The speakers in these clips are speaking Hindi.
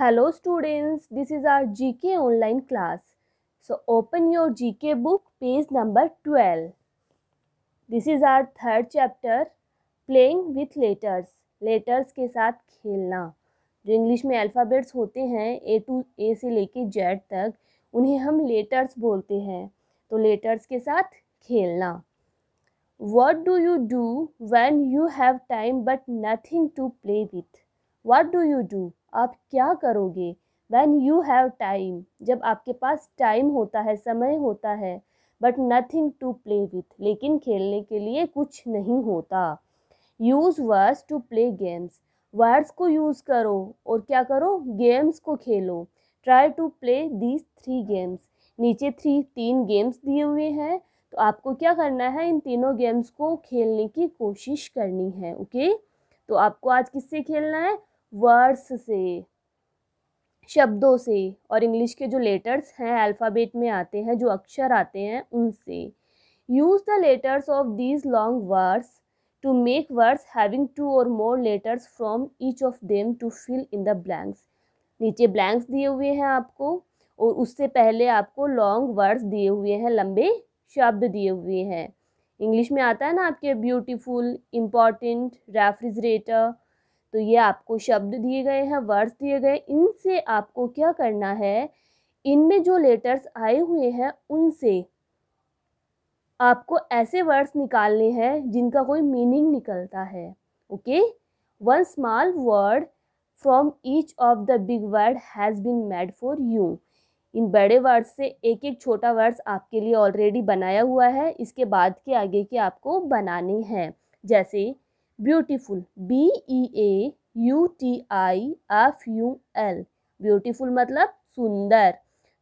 hello students this is our G K online class so open your G K book page number twelve this is our third chapter playing with letters letters के साथ खेलना जो इंग्लिश में अल्फ़ाबेट्स होते हैं ए टू ए से लेके जेड तक उन्हें हम लेटर्स बोलते हैं तो लेटर्स के साथ खेलना what do you do when you have time but nothing to play with what do you do आप क्या करोगे वैन यू हैव टाइम जब आपके पास टाइम होता है समय होता है but nothing to play with लेकिन खेलने के लिए कुछ नहीं होता use words to play games words को यूज़ करो और क्या करो गेम्स को खेलो try to play these three games नीचे थ्री तीन गेम्स दिए हुए हैं तो आपको क्या करना है इन तीनों गेम्स को खेलने की कोशिश करनी है ओके तो आपको आज किससे खेलना है वर्ड्स से शब्दों से और इंग्लिश के जो लेटर्स हैं अल्फ़ाबेट में आते हैं जो अक्षर आते हैं उनसे use the letters of these long words to make words having two और more letters from each of them to fill in the blanks नीचे ब्लैंक्स दिए हुए हैं आपको और उससे पहले आपको लॉन्ग वर्ड्स दिए हुए हैं लंबे शब्द दिए हुए हैं इंग्लिश में आता है ना आपके ब्यूटीफुल इम्पॉर्टेंट रेफ्रिजरेटर तो ये आपको शब्द दिए गए हैं वर्ड्स दिए गए इनसे आपको क्या करना है इनमें जो लेटर्स आए हुए हैं उनसे आपको ऐसे वर्ड्स निकालने हैं जिनका कोई मीनिंग निकलता है okay one small word from each of the big word has been made for you इन बड़े वर्ड्स से एक एक छोटा वर्ड्स आपके लिए ऑलरेडी बनाया हुआ है इसके बाद के आगे के आपको बनाने हैं जैसे beautiful B E A U T I F U L beautiful मतलब सुंदर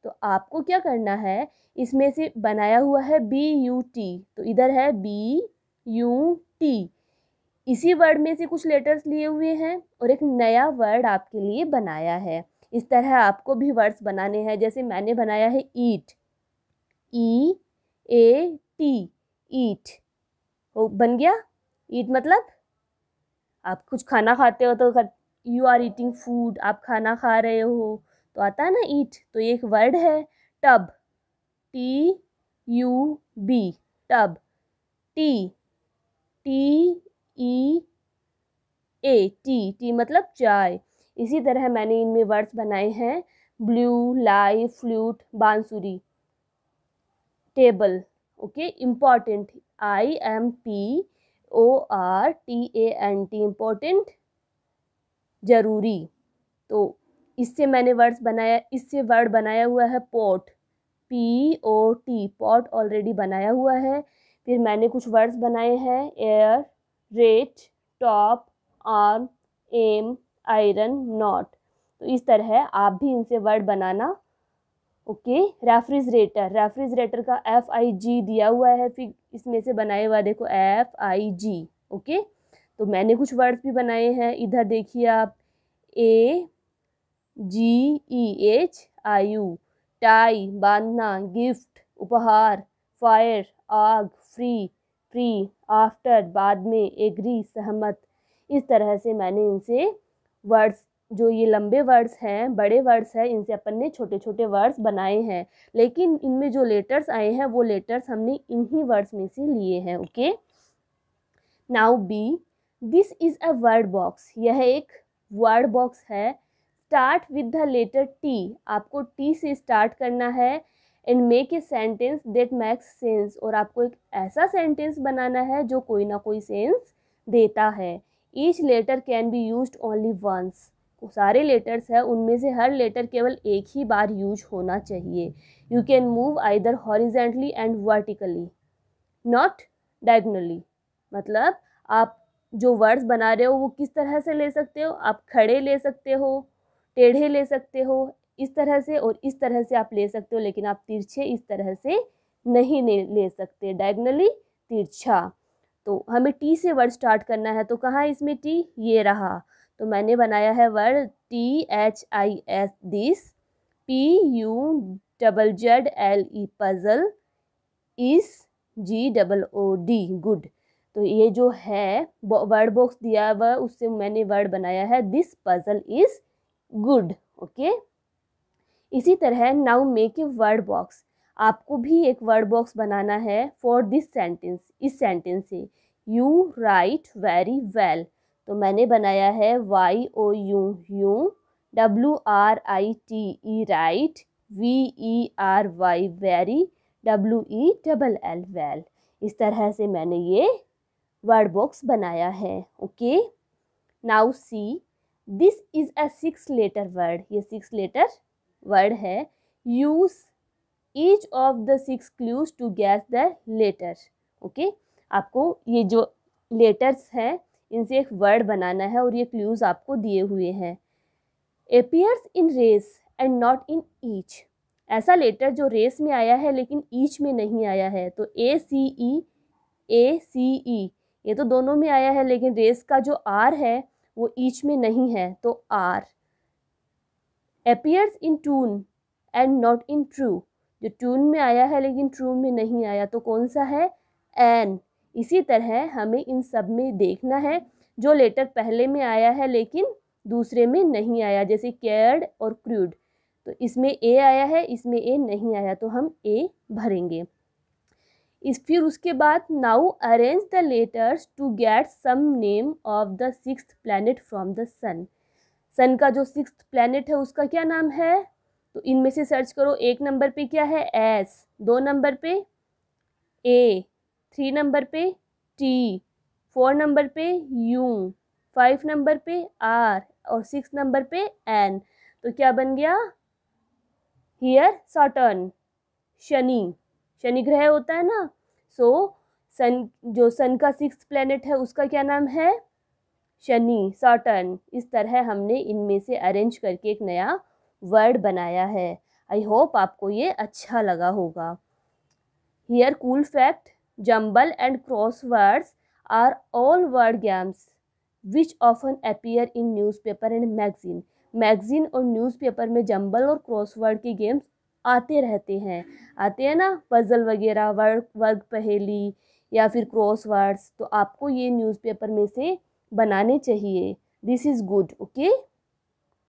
तो आपको क्या करना है इसमें से बनाया हुआ है बी यू टी तो इधर है बी यू टी इसी वर्ड में से कुछ लेटर्स लिए हुए हैं और एक नया वर्ड आपके लिए बनाया है इस तरह आपको भी वर्ड्स बनाने हैं जैसे मैंने बनाया है ईट ई ए टी ईट हो बन गया ईट मतलब आप कुछ खाना खाते हो तो यू आर ईटिंग फूड आप खाना खा रहे हो तो आता है ना ईट तो ये एक वर्ड है tub T U B tub tea T E A tea tea मतलब चाय इसी तरह मैंने इनमें वर्ड्स बनाए हैं ब्लू लाई फ्लूट बांसुरी table okay important I M P O R T A N T important ज़रूरी तो इससे मैंने वर्ड्स बनाया इससे वर्ड बनाया हुआ है pot P O T pot already बनाया हुआ है फिर मैंने कुछ वर्ड्स बनाए हैं air rate top arm am iron not तो इस तरह आप भी इनसे वर्ड बनाना ओके रेफ्रिजरेटर रेफ्रिजरेटर का एफ आई जी दिया हुआ है फिर इसमें से बनाए हुआ देखो एफ आई जी ओके तो मैंने कुछ वर्ड्स भी बनाए हैं इधर देखिए आप A G E H I U tie बांधना गिफ्ट उपहार फायर आग फ्री फ्री आफ्टर बाद में एग्री सहमत इस तरह से मैंने इनसे वर्ड्स जो ये लंबे वर्ड्स हैं बड़े वर्ड्स हैं इनसे अपन ने छोटे छोटे वर्ड्स बनाए हैं लेकिन इनमें जो लेटर्स आए हैं वो लेटर्स हमने इन्हीं वर्ड्स में से लिए हैं okay now B this is a word box यह एक वर्ड बॉक्स है start with the letter T आपको टी से स्टार्ट करना है and make a sentence that makes sense और आपको एक ऐसा सेंटेंस बनाना है जो कोई ना कोई सेंस देता है each letter can be use only once सारे लेटर्स हैं उनमें से हर लेटर केवल एक ही बार यूज होना चाहिए you can move either horizontally and vertically not diagonally मतलब आप जो वर्ड्स बना रहे हो वो किस तरह से ले सकते हो आप खड़े ले सकते हो टेढ़े ले सकते हो इस तरह से और इस तरह से आप ले सकते हो लेकिन आप तिरछे इस तरह से नहीं ले सकते डायगनली तिरछा तो हमें टी से वर्ड स्टार्ट करना है तो कहाँ इसमें टी ये रहा तो मैंने बनाया है word T H I S this P U double Z L E puzzle is G double O D good तो ये जो है वर्ड बॉक्स दिया हुआ उससे मैंने वर्ड बनाया है this puzzle is good okay इसी तरह now make a word box आपको भी एक वर्ड बॉक्स बनाना है फॉर दिस सेंटेंस इस सेंटेंस से यू राइट वेरी वेल तो मैंने बनाया है Y O U you W R I T E write V E R Y very W E double L well इस तरह से मैंने ये वर्ड बॉक्स बनाया है okay now see this is a six letter word ये सिक्स लेटर वर्ड है use each of the six clues to guess the letter okay आपको ये जो लेटर्स हैं इनसे एक वर्ड बनाना है और ये क्ल्यूज़ आपको दिए हुए हैं appears in race and not in each ऐसा लेटर जो रेस में आया है लेकिन ईच में नहीं आया है तो ए सी ई ए सी ई ये तो दोनों में आया है लेकिन रेस का जो आर है वो ईच में नहीं है तो R appears in tune and not in true जो टून में आया है लेकिन ट्रू में नहीं आया तो कौन सा है एन इसी तरह हमें इन सब में देखना है जो लेटर पहले में आया है लेकिन दूसरे में नहीं आया जैसे केयर्ड और क्रूड तो इसमें ए आया है इसमें ए नहीं आया तो हम ए भरेंगे इस फिर उसके बाद now arrange the letters to get some name of the six planet from the sun sun का जो सिक्स प्लानट है उसका क्या नाम है तो इनमें से सर्च करो एक नंबर पे क्या है एस दो नंबर पे ए थ्री नंबर पे टी फोर नंबर पे यू फाइव नंबर पे आर और सिक्स नंबर पे एन तो क्या बन गया हियर सॉटर्न शनि शनि ग्रह होता है ना सो so, सन जो सन का सिक्स प्लेनेट है उसका क्या नाम है शनि सॉटर्न इस तरह हमने इनमें से अरेंज करके एक नया वर्ड बनाया है आई होप आपको ये अच्छा लगा होगा here cool fact jumble and crosswords are all word games which often appear in newspaper and magazine magazine और न्यूज़ पेपर में जम्बल और क्रॉस वर्ड के गेम्स आते रहते हैं आते हैं ना पज़ल वगैरह वर्ग वर्ग पहेली या फिर क्रॉस वर्ड्स तो आपको ये न्यूज़ पेपर में से बनाने चाहिए दिस इज़ गुड ओके